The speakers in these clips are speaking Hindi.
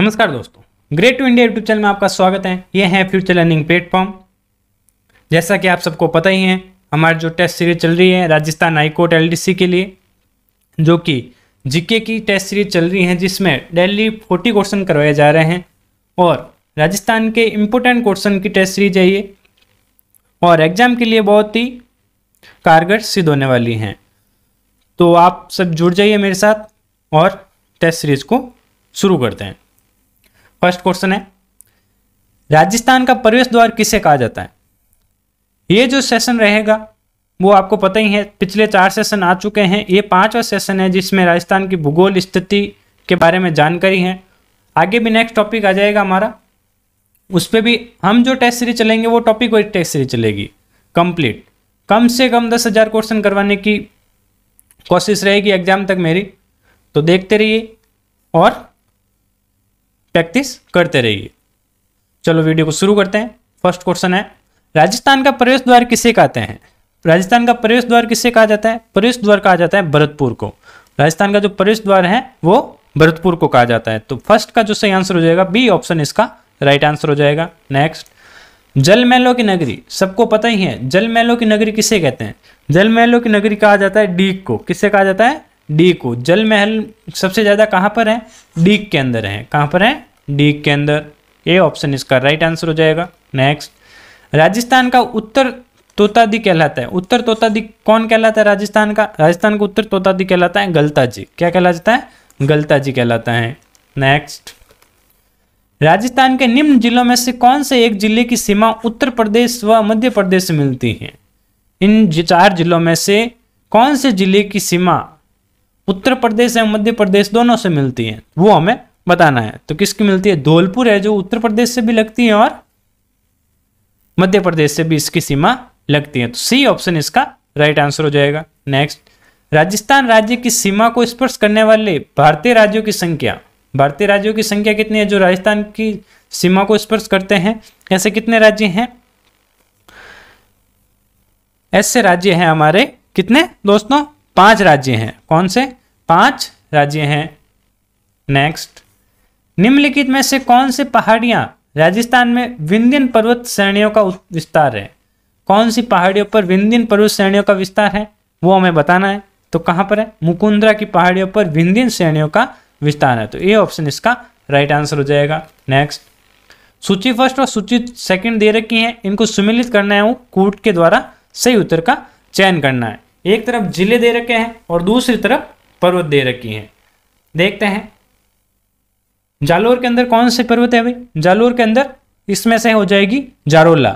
नमस्कार दोस्तों great to India YouTube channel में आपका स्वागत है ये है फ्यूचर लर्निंग प्लेटफॉर्म जैसा कि आप सबको पता ही है हमारी जो टेस्ट सीरीज चल रही है राजस्थान हाईकोर्ट सी के लिए जो कि जीके की टेस्ट सीरीज चल रही है जिसमें डेली फोर्टी क्वेश्चन करवाए जा रहे हैं और राजस्थान के इम्पोर्टेंट क्वेश्चन की टेस्ट सीरीज है ये और एग्ज़ाम के लिए बहुत ही कारगर सिद्ध होने वाली हैं तो आप सब जुड़ जाइए मेरे साथ और टेस्ट सीरीज़ को शुरू करते हैं फर्स्ट क्वेश्चन है राजस्थान का प्रवेश द्वार किसे कहा जाता है ये जो सेशन रहेगा वो आपको पता ही है पिछले चार सेशन आ चुके हैं ये पांचवा सेशन है जिसमें राजस्थान की भूगोल स्थिति के बारे में जानकारी है आगे भी नेक्स्ट टॉपिक आ जाएगा हमारा उस पर भी हम जो टेस्ट सीरीज चलेंगे वो टॉपिक वाइज टेस्ट सीरीज चलेगी कंप्लीट कम से कम दस हज़ार क्वेश्चन करवाने की कोशिश रहेगी एग्जाम तक मेरी तो देखते रहिए और प्रैक्टिस करते रहिए चलो वीडियो को शुरू करते हैं फर्स्ट क्वेश्चन है राजस्थान का प्रवेश द्वार किसे कहते हैं राजस्थान का प्रवेश द्वार किसे कहा जाता है प्रवेश द्वार कहा जाता है भरतपुर को राजस्थान का जो प्रवेश द्वार है वो भरतपुर को कहा जाता है तो फर्स्ट का जो सही आंसर हो जाएगा बी ऑप्शन इसका राइट आंसर हो जाएगा नेक्स्ट जलमैलों की नगरी सबको पता ही है जलमैलों की नगरी किसे कहते हैं जलमैलों की नगरी कहा जाता है डीक को किससे कहा जाता है डीक को जलमहल सबसे ज़्यादा कहां पर है डीक के अंदर है कहां पर है डी के अंदर ए ऑप्शन इसका राइट आंसर हो जाएगा नेक्स्ट राजस्थान का उत्तर तोतादी कहलाता है उत्तर तोतादी कौन कहलाता है राजस्थान का राजस्थान का उत्तर तोतादी कहलाता है गलता जी क्या कहलाता है गलता जी कहलाता है नेक्स्ट राजस्थान के निम्न जिलों में से कौन से एक जिले की सीमा उत्तर प्रदेश व मध्य प्रदेश से मिलती है इन चार जिलों में से कौन से जिले की सीमा उत्तर प्रदेश एवं मध्य प्रदेश दोनों से मिलती है वो हमें बताना है तो किसकी मिलती है धौलपुर है जो उत्तर प्रदेश से भी लगती है और मध्य प्रदेश से भी इसकी सीमा लगती है तो सी ऑप्शन इसका राइट आंसर हो जाएगा नेक्स्ट राजस्थान राज्य की सीमा को स्पर्श करने वाले भारतीय राज्यों की संख्या भारतीय राज्यों की संख्या कितनी है जो राजस्थान की सीमा को स्पर्श करते हैं ऐसे कितने राज्य हैं ऐसे राज्य हैं हमारे कितने दोस्तों पांच राज्य हैं कौन से पांच राज्य हैं नेक्स्ट निम्नलिखित में से कौन सी पहाड़ियां राजस्थान में विंध्यन पर्वत श्रेणियों का विस्तार है कौन सी पहाड़ियों पर विंध्यन पर्वत श्रेणियों का विस्तार है वो हमें बताना है तो कहां पर है मुकुंद्रा की पहाड़ियों पर विंध्यन श्रेणियों का विस्तार है तो ये ऑप्शन इसका राइट आंसर हो जाएगा नेक्स्ट सूची फर्स्ट और सूची सेकंड दे रखी है इनको सुमिलित करना है वो कूट के द्वारा सही उत्तर का चयन करना है एक तरफ जिले दे रखे हैं और दूसरी तरफ पर्वत दे रखी हैं देखते हैं जालोर के अंदर कौन से पर्वत है भाई जालोर के अंदर इसमें से हो जाएगी जारोला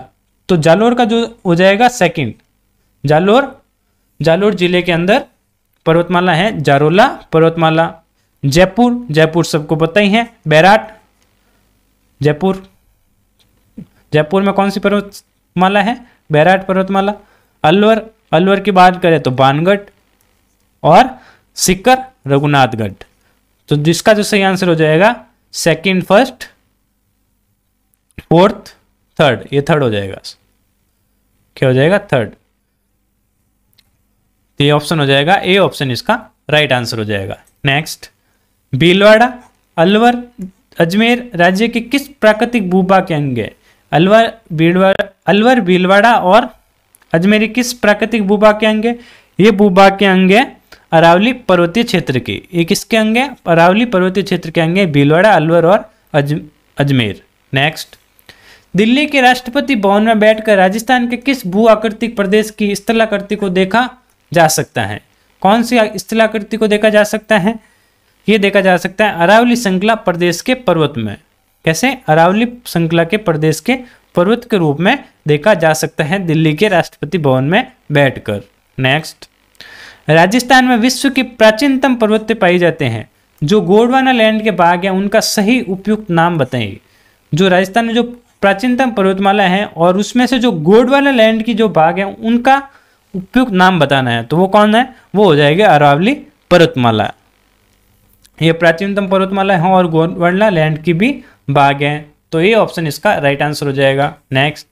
तो जालोर का जो हो जाएगा सेकंड जालोर जालोर जिले के अंदर पर्वतमाला है जारोला पर्वतमाला जयपुर जयपुर सबको पता ही है बैराट जयपुर जयपुर में कौन सी पर्वतमाला है बैराट पर्वतमाला अलवर अलवर की बात करें तो बानगढ़ और सिक्कर रघुनाथगढ़ तो जिसका जो सही आंसर हो जाएगा सेकेंड फर्स्ट फोर्थ थर्ड ये थर्ड हो जाएगा क्या हो जाएगा थर्ड तो ये ऑप्शन हो जाएगा ए ऑप्शन इसका राइट आंसर हो जाएगा नेक्स्ट भीलवाड़ा अलवर अजमेर राज्य के किस प्राकृतिक भूभाग के अंग है अलवर भीलवाड़ा अलवर भीलवाड़ा और अजमेर किस प्राकृतिक भूभाग के अंग है ये भूभाग के अंग है अरावली पर्वतीय क्षेत्र के ये किसके अंग हैं अरावली पर्वतीय क्षेत्र के अंग हैं भीलवाड़ा अलवर और अज अजमेर नेक्स्ट दिल्ली के राष्ट्रपति भवन में बैठकर राजस्थान के किस भू आकृतिक प्रदेश की स्थलाकृति को देखा जा सकता है कौन सी स्थलाकृति को देखा जा सकता है ये देखा जा सकता है अरावली श्रृंखला प्रदेश के पर्वत में कैसे अरावली श्रृंखला के प्रदेश के पर्वत के रूप में देखा जा सकता है दिल्ली के राष्ट्रपति भवन में बैठकर नेक्स्ट राजस्थान में विश्व के प्राचीनतम पर्वत पाए जाते हैं जो गोडवाना लैंड के भाग हैं उनका सही उपयुक्त नाम बताएंगे जो राजस्थान में जो प्राचीनतम पर्वतमाला है और उसमें से जो गोडवाला लैंड की जो भाग है उनका उपयुक्त नाम बताना है तो वो कौन है वो हो जाएगा अरावली पर्वतमाला ये प्राचीनतम पर्वतमाला है और गोडवाला लैंड की भी भाग है तो ये ऑप्शन इसका राइट आंसर हो जाएगा नेक्स्ट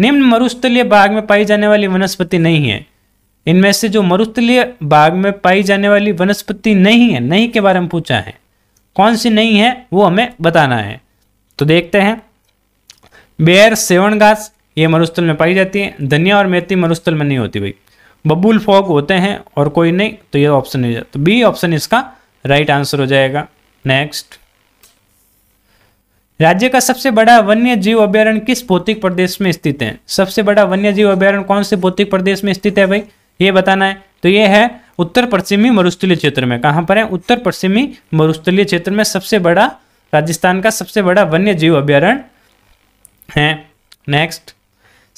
निम्न मरुस्थलीय भाग में पाई जाने वाली वनस्पति नहीं है इनमें से जो मरुस्थलीय भाग में पाई जाने वाली वनस्पति नहीं है नहीं के बारे में पूछा है कौन सी नहीं है वो हमें बताना है तो देखते हैं बेर सेवन घास ये मरुस्थल में पाई जाती है धनिया और मेथी मरुस्थल में नहीं होती भाई बबूल फॉग होते हैं और कोई नहीं तो ये ऑप्शन नहीं जाता बी ऑप्शन इसका राइट आंसर हो जाएगा नेक्स्ट राज्य का सबसे बड़ा वन्य जीव अभ्यारण्य किस भौतिक प्रदेश में स्थित है सबसे बड़ा वन्य जीव अभ्यारण्य कौन से भौतिक प्रदेश में स्थित है भाई ये बताना है तो ये है उत्तर पश्चिमी मरुस्थलीय क्षेत्र में कहाँ पर है उत्तर पश्चिमी मरुस्थलीय क्षेत्र में सबसे बड़ा राजस्थान का सबसे बड़ा वन्य जीव अभ्यारण्य है नेक्स्ट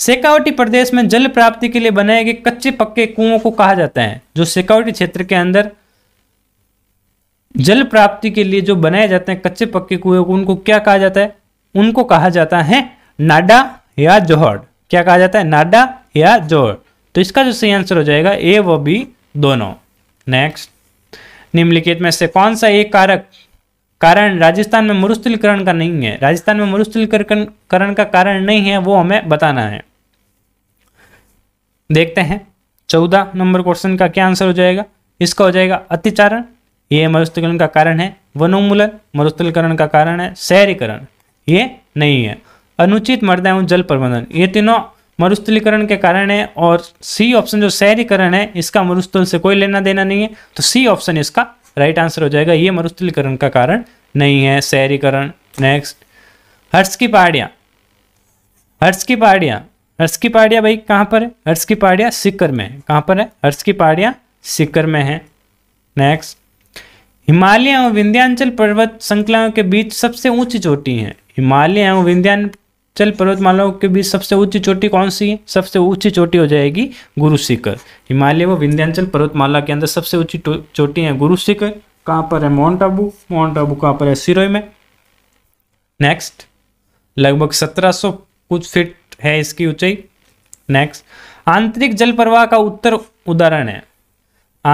सेकावटी प्रदेश में जल प्राप्ति के लिए बनाए गए कच्चे पक्के कुओं को कहा जाता है जो सेकावटी क्षेत्र के अंदर जल प्राप्ति के लिए जो बनाए जाते हैं कच्चे पक्के कुएं को उनको क्या कहा जाता है उनको कहा जाता है नाडा या जोहड़ क्या कहा जाता है नाडा या जोहड़ तो इसका जो सही आंसर हो जाएगा ए व बी दोनों नेक्स्ट निम्नलिखित में से कौन सा एक कारक कारण राजस्थान में मरुस्थलीकरण का नहीं है राजस्थान में मरुस्थलीकरण का कारण नहीं है वो हमें बताना है देखते हैं चौदह नंबर क्वेश्चन का क्या आंसर हो जाएगा इसका हो जाएगा अतिचारण ये मरुस्थलीकरण का कारण है वनोन्मूलन मरुस्थलीकरण का कारण है शहरीकरण ये नहीं है अनुचित मर्दाऊ एवं जल प्रबंधन ये तीनों मरुस्थलीकरण के कारण है और सी ऑप्शन जो शहरीकरण है इसका मरुस्थल से कोई लेना देना नहीं है तो सी ऑप्शन इसका राइट आंसर हो जाएगा ये मरुस्थलीकरण का कारण नहीं है शहरीकरण नेक्स्ट हर्ष की पहाड़ियां हर्ष की पहाड़ियां हर्ष की पहाड़ियाँ भाई कहाँ पर है हर्ष की पहाड़ियाँ सिक्कर में है कहां पर है हर्ष की पहाड़ियाँ सिक्कर में है नेक्स्ट हिमालय और विंध्यांचल पर्वत श्रृंखलाओं के बीच सबसे ऊंची चोटी है हिमालय एवं विंध्यांचल चल पर्वतमालाओं के बीच सबसे ऊंची चोटी कौन सी है सबसे ऊंची चोटी हो जाएगी गुरु शिखर हिमालय व विंध्यांचल पर्वतमाला के अंदर सबसे ऊंची चोटी है गुरु शिखर कहाँ पर है माउंट आबू माउंट आबू कहाँ पर है सिरोई में नेक्स्ट लगभग 1700 कुछ फीट है इसकी ऊंचाई नेक्स्ट आंतरिक जल प्रवाह का उत्तर उदाहरण है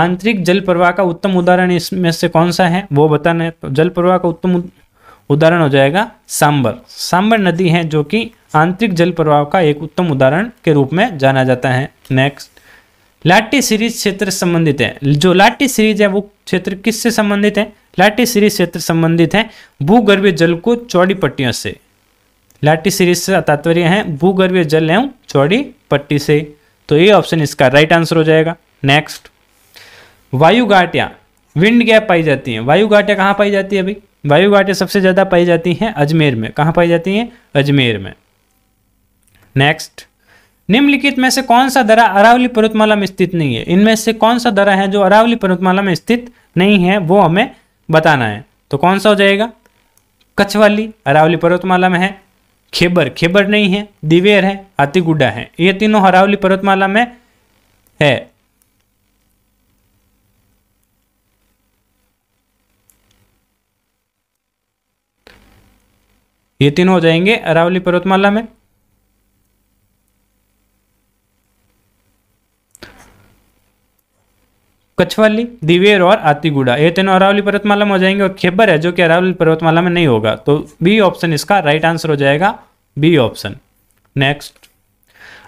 आंतरिक जल प्रवाह का उत्तम उदाहरण इसमें से कौन सा है वो बताना है तो जल प्रवाह का उत्तम उदाहरण हो जाएगा सांबर सांबर नदी है जो कि आंतरिक जल प्रवाह का एक उत्तम उदाहरण के रूप में जाना जाता है नेक्स्ट लाटी सीरीज क्षेत्र संबंधित है जो लाटी सीरीज है वो क्षेत्र किससे संबंधित है लाटी सीरीज क्षेत्र संबंधित है भूगर्भीय जल को चौड़ी पट्टियों से लाटी सीरीज से तात्पर्य है भूगर्भीय जल एवं चौड़ी पट्टी से तो ये ऑप्शन इसका राइट आंसर हो जाएगा नेक्स्ट वायु घाटियाँ विंड गैप पाई जाती है वायु घाटियाँ कहाँ पाई जाती है अभी वायु घाटी सबसे ज़्यादा पाई जाती हैं अजमेर में कहाँ पाई जाती हैं अजमेर में नेक्स्ट निम्नलिखित में से कौन सा दरा अरावली पर्वतमाला में स्थित नहीं है इनमें से कौन सा दरा है जो अरावली पर्वतमाला में स्थित नहीं है वो हमें बताना है तो कौन सा हो जाएगा कछवाली अरावली पर्वतमाला में है खेबर खेबर नहीं है दिवेर है अतिगुडा है ये तीनों अरावली पर्वतमाला में है ये तीनों हो जाएंगे अरावली पर्वतमाला में कछवाली दिवेर और आतिगुड़ा ये तीनों अरावली पर्वतमाला में हो जाएंगे और खेबर है जो कि अरावली पर्वतमाला में नहीं होगा तो बी ऑप्शन इसका राइट आंसर हो जाएगा बी ऑप्शन नेक्स्ट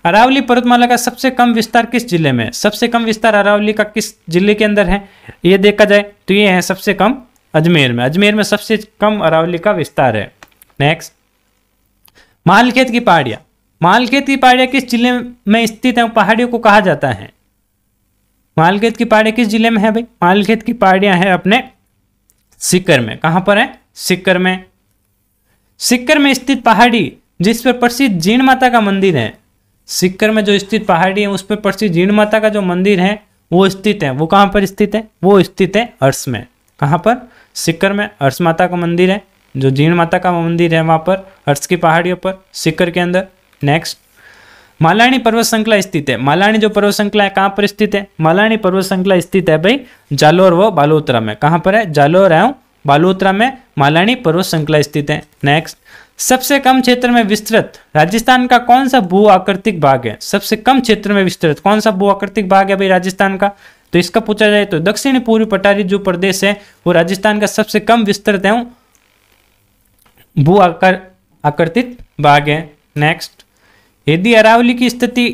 अरावली पर्वतमाला का सबसे कम विस्तार किस जिले में सबसे कम विस्तार अरावली का किस जिले के अंदर है ये देखा जाए तो ये है सबसे कम अजमेर में अजमेर में सबसे कम अरावली का विस्तार है नेक्स्ट मालखेत की पहाड़िया मालखेत की पहाड़िया किस जिले में स्थित है पहाड़ियों को कहा जाता है मालखेत की पहाड़िया किस जिले में है भाई मालखेत की पहाड़िया है अपने सिकर में कहा पर है सिक्कर में सिक्कर में स्थित पहाड़ी जिस पर प्रसिद्ध जीण माता का मंदिर है सिक्कर में जो स्थित पहाड़ी है उस पर प्रसिद्ध जीण माता का जो मंदिर है वो स्थित है वो कहाँ पर स्थित है वो स्थित है अर्श में कहाँ पर सिक्कर में अर्श माता का मंदिर है जो जीर्ण माता का मंदिर है वहाँ पर हर्ष की पहाड़ियों पर सिकर के अंदर नेक्स्ट मालानी पर्वत श्रृंखला स्थित है मालानी जो पर्वत श्रृंखला है कहाँ पर स्थित है मालानी पर्वत श्रृंखला स्थित है भाई जालोर व बालोतरा में कहाँ पर है जालोर है हाँ। बालोतरा में मालानी पर्वत श्रृंखला स्थित है नेक्स्ट सबसे कम क्षेत्र में विस्तृत राजस्थान का कौन सा भू आकृतिक भाग है सबसे कम क्षेत्र में विस्तृत कौन सा भू आकृतिक भाग है भाई राजस्थान का तो इसका पूछा जाए तो दक्षिण पूर्वी पटारी जो प्रदेश है वो राजस्थान का सबसे कम विस्तृत है हाँ। भू आकर आकर्तित भाग है नेक्स्ट यदि अरावली की स्थिति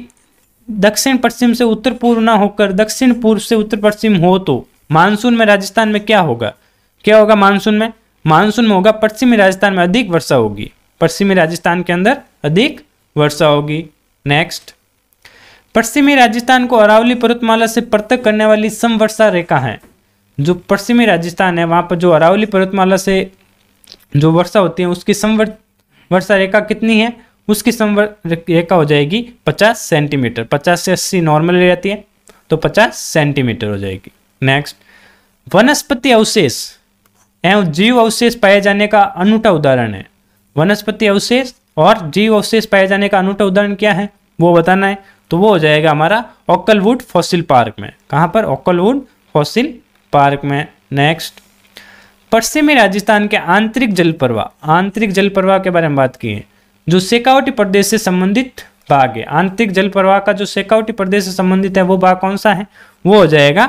दक्षिण पश्चिम से उत्तर पूर्व ना होकर दक्षिण पूर्व से उत्तर पश्चिम हो तो मानसून में राजस्थान में क्या होगा क्या होगा मानसून में मानसून में होगा पश्चिमी राजस्थान में अधिक वर्षा होगी पश्चिमी राजस्थान के अंदर अधिक वर्षा होगी नेक्स्ट पश्चिमी राजस्थान को अरावली पर्वतमाला से पृथक करने वाली समवर्षा रेखा है जो पश्चिमी राजस्थान है वहां पर जो अरावली पर्वतमाला से जो वर्षा होती है उसकी समवर्त वर्षा रेखा कितनी है उसकी समवर्त रेखा हो जाएगी पचास सेंटीमीटर पचास से अस्सी नॉर्मल रहती है तो पचास सेंटीमीटर हो जाएगी नेक्स्ट वनस्पति अवशेष एवं जीव अवशेष पाए जाने का अनूठा उदाहरण है वनस्पति अवशेष और जीव अवशेष पाए जाने का अनूठा उदाहरण क्या है वो बताना है तो वो हो जाएगा हमारा ओकलवुड फॉसिल पार्क में कहाँ पर ओकलवुड फॉसिल पार्क में नेक्स्ट पश्चिमी राजस्थान के आंतरिक जल प्रवाह आंतरिक जल प्रवाह के बारे में बात की है जो शेखावटी प्रदेश से संबंधित भाग है आंतरिक जल प्रवाह का जो शेखावटी प्रदेश से संबंधित है वो भाग कौन सा है वो हो जाएगा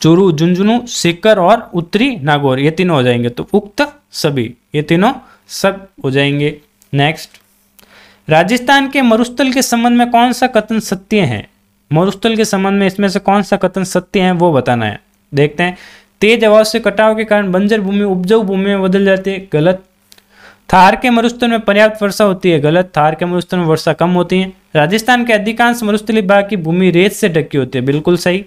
चूरू झुंझुनू सीकर और उत्तरी नागौर ये तीनों हो जाएंगे तो उक्त सभी ये तीनों सब हो जाएंगे नेक्स्ट राजस्थान के मरुस्थल के संबंध में कौन सा कथन सत्य है मरुस्थल के संबंध में इसमें से कौन सा कथन सत्य है वो बताना है देखते हैं तेज आवाज से कटाव के कारण बंजर भूमि उपजाऊ भूमि में बदल जाती है गलत थार के मरुस्थल में पर्याप्त वर्षा होती है गलत थार के मरुस्थल में वर्षा कम होती है राजस्थान के अधिकांश मरुस्थली भाग की भूमि रेत से ढकी होती है बिल्कुल सही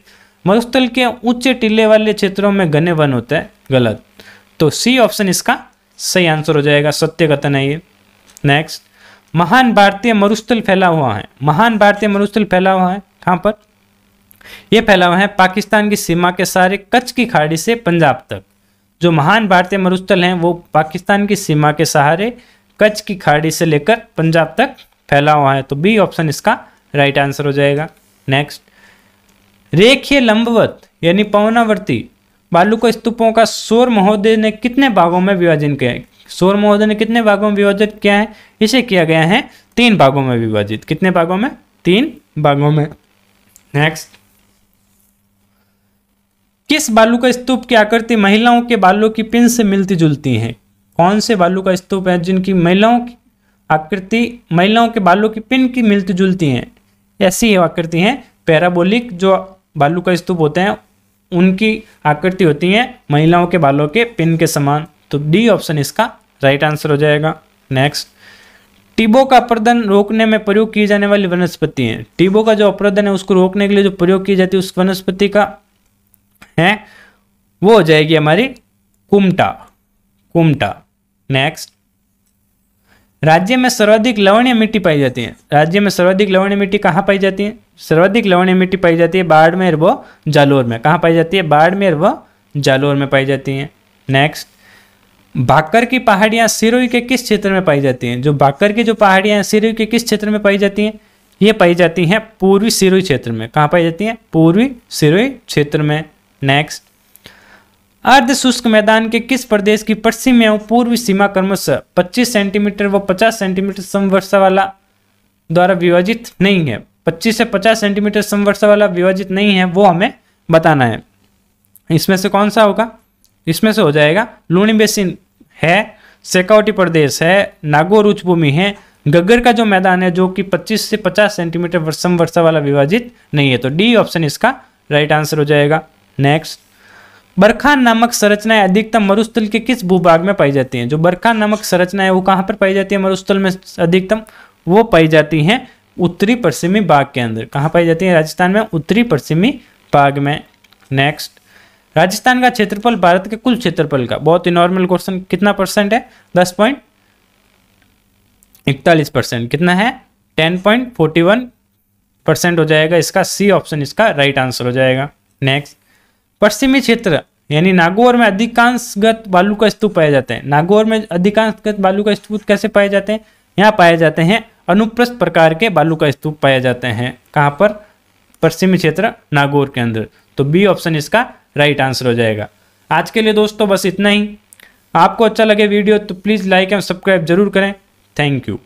मरुस्थल के ऊंचे टीले वाले क्षेत्रों में घने वन होते हैं गलत तो सी ऑप्शन इसका सही आंसर हो जाएगा सत्य कथन है ये नेक्स्ट महान भारतीय मरुस्थल फैला हुआ है महान भारतीय मरुस्थल फैला हुआ है कहाँ पर ये फैला हुआ है पाकिस्तान की सीमा के सारे कच्छ की खाड़ी से पंजाब तक जो महान भारतीय मरुस्थल हैं वो पाकिस्तान की सीमा के सहारे कच्छ की खाड़ी से लेकर पंजाब तक फैला हुआ है तो बी ऑप्शन इसका राइट आंसर हो जाएगा नेक्स्ट रेखीय लंबवत यानी पवनावर्ती बालू को स्तूपों का सोर महोदय ने कितने भागों में विभाजन किया है सोर महोदय ने कितने भागों में विभाजित किया है इसे किया गया है तीन भागों में विभाजित कितने भागों में तीन भागों में नेक्स्ट किस बालू का स्तूप की आकृति महिलाओं के बालों की पिन से मिलती जुलती है कौन से बालू का स्तूप है जिनकी महिलाओं की आकृति महिलाओं के बालों की पिन की मिलती जुलती हैं ऐसी आकृति हैं पैराबोलिक जो बालू का स्तूप होते हैं उनकी आकृति होती है महिलाओं के बालों के पिन के समान तो डी ऑप्शन इसका राइट आंसर हो जाएगा नेक्स्ट टीबो का अपरदन रोकने में प्रयोग की जाने वाली वनस्पति है टीबो का जो अपर्दन है उसको रोकने के लिए जो प्रयोग की जाती है उस वनस्पति का है वो हो जाएगी हमारी कुमटा कुमटा नेक्स्ट राज्य में सर्वाधिक लवणीय मिट्टी पाई जाती है राज्य में सर्वाधिक लवणीय मिट्टी कहाँ पाई जाती है सर्वाधिक लवणीय मिट्टी पाई जाती है बाड़मेर व जालोर में कहाँ पाई जाती है बाड़मेर व जालोर में पाई जाती है नेक्स्ट भाकर की पहाड़ियाँ सिरोई के किस क्षेत्र में पाई जाती हैं जो भाकर की जो पहाड़ियाँ सिरोई के किस क्षेत्र में पाई जाती हैं ये पाई जाती हैं पूर्वी सिरोई क्षेत्र में कहाँ पाई जाती हैं पूर्वी सिरोई क्षेत्र में नेक्स्ट अर्धशुष्क मैदान के किस प्रदेश की पश्चिम एवं पूर्व सीमा क्रमश 25 सेंटीमीटर व 50 सेंटीमीटर समवर्षा वाला द्वारा विभाजित नहीं है 25 से 50 सेंटीमीटर समवर्षा वाला विभाजित नहीं है वो हमें बताना है इसमें से कौन सा होगा इसमें से हो जाएगा लूणी बेसिन है सेकावटी प्रदेश है नागौर उच्च भूमि है गगर का जो मैदान है जो कि 25 से 50 सेंटीमीटर समवर्षा वाला विभाजित नहीं है तो डी ऑप्शन इसका राइट आंसर हो जाएगा नेक्स्ट बरखा नामक संरचनाएं अधिकतम मरुस्थल के किस भूभाग में पाई जाती हैं जो बरखा नामक संरचनाएं वो कहाँ पर पाई जाती है मरुस्थल में अधिकतम वो पाई जाती हैं उत्तरी पश्चिमी भाग के अंदर कहाँ पाई जाती है राजस्थान में उत्तरी पश्चिमी भाग में नेक्स्ट राजस्थान का क्षेत्रफल भारत के कुल क्षेत्रफल का बहुत ही नॉर्मल क्वेश्चन कितना परसेंट है दस पॉइंट इकतालीस परसेंट कितना है ten point forty one percent हो जाएगा इसका सी ऑप्शन इसका राइट आंसर हो जाएगा नेक्स्ट पश्चिमी क्षेत्र यानी नागौर में अधिकांशगत बालू का स्तूप पाए जाते हैं नागौर में अधिकांशगत बालू का स्तूप कैसे पाए जाते हैं यहाँ पाए जाते हैं अनुप्रस्थ प्रकार के बालू का स्तूप पाए जाते हैं कहाँ पर पश्चिमी क्षेत्र नागौर के अंदर तो बी ऑप्शन इसका राइट आंसर हो जाएगा आज के लिए दोस्तों बस इतना ही आपको अच्छा लगे वीडियो तो प्लीज़ लाइक एंड सब्सक्राइब जरूर करें थैंक यू